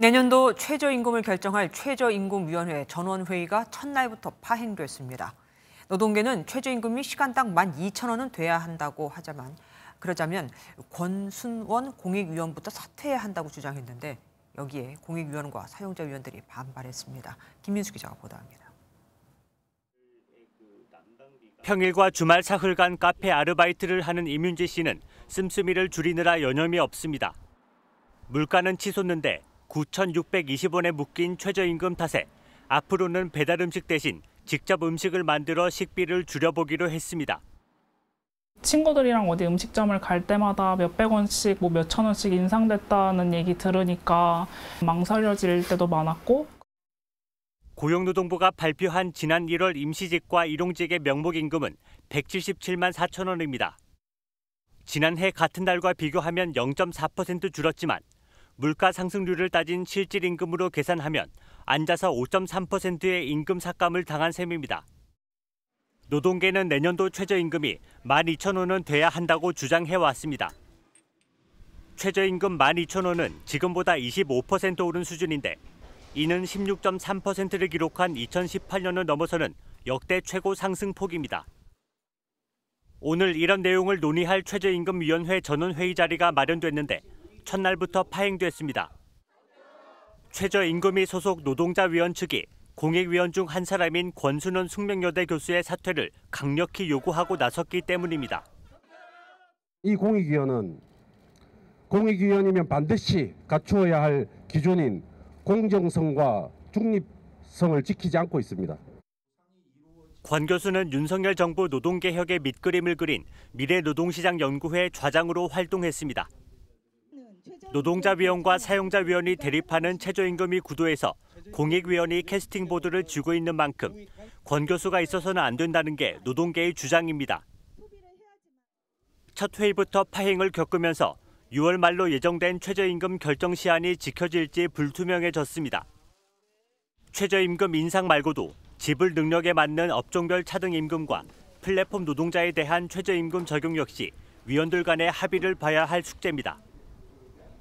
내년도 최저임금을 결정할 최저임금위원회 전원회의가 첫날부터 파행됐습니다. 노동계는 최저임금이 시간당 12,000원은 돼야 한다고 하자만 그러자면 권순원 공익위원부터 사퇴해야 한다고 주장했는데 여기에 공익위원과 사용자위원들이 반발했습니다. 김민수 기자가 보도합니다. 평일과 주말 사흘간 카페 아르바이트를 하는 임윤재 씨는 씀씀이를 줄이느라 여념이 없습니다. 물가는 치솟는데 9,620원에 묶인 최저임금 탓에 앞으로는 배달 음식 대신 직접 음식을 만들어 식비를 줄여보기로 했습니다. 친구들이랑 어디 음식점을 갈 때마다 몇백 원씩, 뭐 몇 천 원씩 인상됐다는 얘기 들으니까 망설여질 때도 많았고. 고용노동부가 발표한 지난 1월 임시직과 일용직의 명목 임금은 177만 4천 원입니다. 지난해 같은 달과 비교하면 0.4% 줄었지만 물가 상승률을 따진 실질 임금으로 계산하면 앉아서 5.3%의 임금 삭감을 당한 셈입니다. 노동계는 내년도 최저임금이 12,000원은 돼야 한다고 주장해 왔습니다. 최저임금 12,000원은 지금보다 25% 오른 수준인데 이는 16.3%를 기록한 2018년을 넘어서는 역대 최고 상승폭입니다. 오늘 이런 내용을 논의할 최저임금위원회 전원회의 자리가 마련됐는데 첫날부터 파행됐습니다. 최저임금위 소속 노동자위원 측이 공익위원 중 한 사람인 권순원 숙명여대 교수의 사퇴를 강력히 요구하고 나섰기 때문입니다. 이 공익위원은 공익위원이면 반드시 갖추어야 할 기준인 공정성과 중립성을 지키지 않고 있습니다. 권 교수는 윤석열 정부 노동개혁의 밑그림을 그린 미래노동시장연구회 좌장으로 활동했습니다. 노동자위원과 사용자위원이 대립하는 최저임금이 구도에서 공익위원이 캐스팅 보드를 쥐고 있는 만큼 권 교수가 있어서는 안 된다는 게 노동계의 주장입니다. 첫 회의부터 파행을 겪으면서 6월 말로 예정된 최저임금 결정 시한이 지켜질지 불투명해졌습니다. 최저임금 인상 말고도 지불 능력에 맞는 업종별 차등 임금과 플랫폼 노동자에 대한 최저임금 적용 역시 위원들 간의 합의를 봐야 할 숙제입니다.